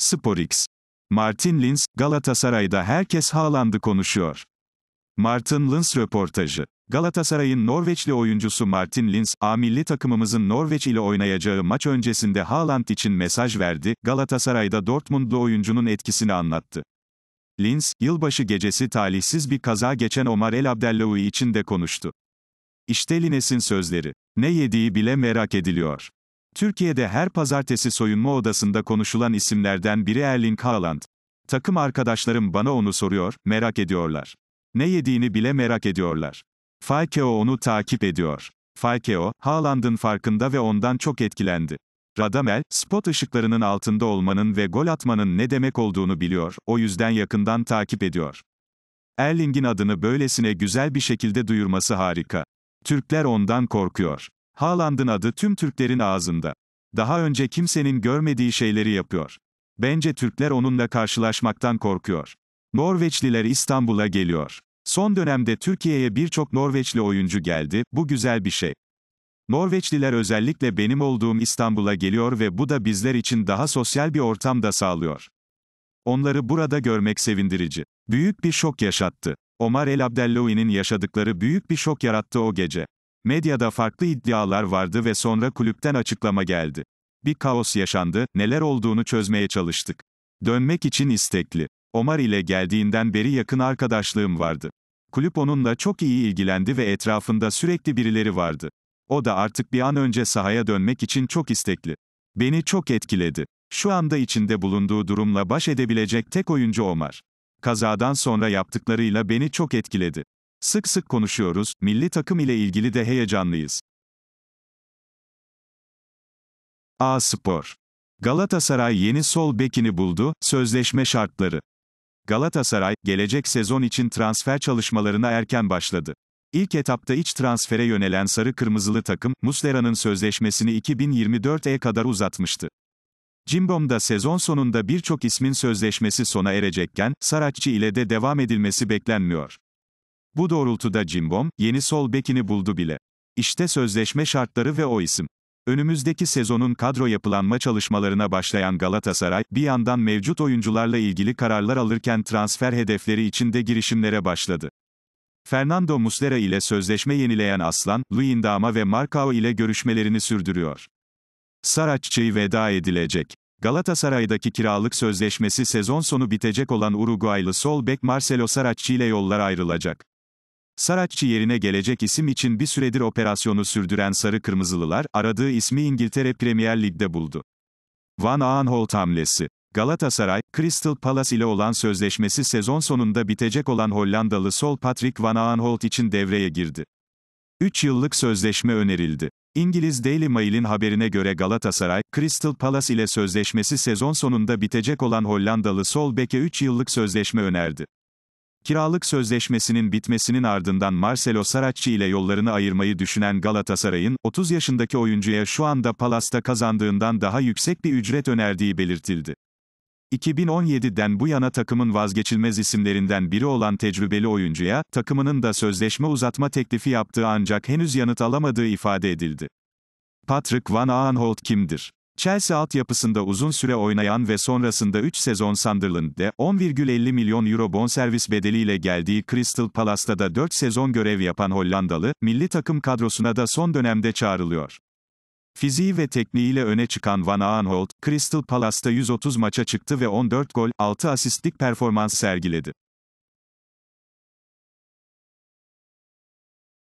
SporX. Martin Linz, Galatasaray'da herkes Haaland'ı konuşuyor. Martin Linz röportajı. Galatasaray'ın Norveçli oyuncusu Martin Linz, A milli takımımızın Norveç ile oynayacağı maç öncesinde Haaland için mesaj verdi, Galatasaray'da Dortmundlu oyuncunun etkisini anlattı. Linz, yılbaşı gecesi talihsiz bir kaza geçen Omar El Abdellaoui için de konuştu. İşte Lines'in sözleri. Ne yediği bile merak ediliyor. Türkiye'de her pazartesi soyunma odasında konuşulan isimlerden biri Erling Haaland. Takım arkadaşlarım bana onu soruyor, merak ediyorlar. Ne yediğini bile merak ediyorlar. Falcao onu takip ediyor. Falcao, Haaland'ın farkında ve ondan çok etkilendi. Radamel, spot ışıklarının altında olmanın ve gol atmanın ne demek olduğunu biliyor, o yüzden yakından takip ediyor. Erling'in adını böylesine güzel bir şekilde duyurması harika. Türkler ondan korkuyor. Haaland'ın adı tüm Türklerin ağzında. Daha önce kimsenin görmediği şeyleri yapıyor. Bence Türkler onunla karşılaşmaktan korkuyor. Norveçliler İstanbul'a geliyor. Son dönemde Türkiye'ye birçok Norveçli oyuncu geldi, bu güzel bir şey. Norveçliler özellikle benim olduğum İstanbul'a geliyor ve bu da bizler için daha sosyal bir ortam da sağlıyor. Onları burada görmek sevindirici. Büyük bir şok yaşattı. Omar El Abdelloui'nin yaşadıkları büyük bir şok yarattı o gece. Medyada farklı iddialar vardı ve sonra kulüpten açıklama geldi. Bir kaos yaşandı, neler olduğunu çözmeye çalıştık. Dönmek için istekli. Omar ile geldiğinden beri yakın arkadaşlığım vardı. Kulüp onunla çok iyi ilgilendi ve etrafında sürekli birileri vardı. O da artık bir an önce sahaya dönmek için çok istekli. Beni çok etkiledi. Şu anda içinde bulunduğu durumla baş edebilecek tek oyuncu Omar. Kazadan sonra yaptıklarıyla beni çok etkiledi. Sık sık konuşuyoruz, milli takım ile ilgili de heyecanlıyız. A Spor Galatasaray yeni sol bekini buldu, sözleşme şartları. Galatasaray, gelecek sezon için transfer çalışmalarına erken başladı. İlk etapta iç transfere yönelen sarı kırmızılı takım, Muslera'nın sözleşmesini 2024'e kadar uzatmıştı. Cimbom'da sezon sonunda birçok ismin sözleşmesi sona erecekken, Saratçı ile de devam edilmesi beklenmiyor. Bu doğrultuda Cimbom, yeni sol bekini buldu bile. İşte sözleşme şartları ve o isim. Önümüzdeki sezonun kadro yapılanma çalışmalarına başlayan Galatasaray, bir yandan mevcut oyuncularla ilgili kararlar alırken transfer hedefleri içinde girişimlere başladı. Fernando Muslera ile sözleşme yenileyen Aslan, Luindama ve Marcao ile görüşmelerini sürdürüyor. Saraççı'yı veda edilecek. Galatasaray'daki kiralık sözleşmesi sezon sonu bitecek olan Uruguaylı sol bek Marcelo Saraççı ile yollar ayrılacak. Saratçı yerine gelecek isim için bir süredir operasyonu sürdüren Sarı Kırmızılılar, aradığı ismi İngiltere Premier Lig'de buldu. Van Aanholt hamlesi. Galatasaray, Crystal Palace ile olan sözleşmesi sezon sonunda bitecek olan Hollandalı sol Patrick Van Aanholt için devreye girdi. 3 yıllık sözleşme önerildi. İngiliz Daily Mail'in haberine göre Galatasaray, Crystal Palace ile sözleşmesi sezon sonunda bitecek olan Hollandalı sol beke 3 yıllık sözleşme önerdi. Kiralık sözleşmesinin bitmesinin ardından Marcelo Saracchi ile yollarını ayırmayı düşünen Galatasaray'ın, 30 yaşındaki oyuncuya şu anda Palas'ta kazandığından daha yüksek bir ücret önerdiği belirtildi. 2017'den bu yana takımın vazgeçilmez isimlerinden biri olan tecrübeli oyuncuya, takımının da sözleşme uzatma teklifi yaptığı ancak henüz yanıt alamadığı ifade edildi. Patrick Van Aanholt kimdir? Chelsea altyapısında uzun süre oynayan ve sonrasında 3 sezon Sunderland'de 10,50 milyon euro bonservis bedeliyle geldiği Crystal Palace'ta da 4 sezon görev yapan Hollandalı, milli takım kadrosuna da son dönemde çağrılıyor. Fiziği ve tekniğiyle öne çıkan Van Aanholt, Crystal Palace'ta 130 maça çıktı ve 14 gol, 6 asistlik performans sergiledi.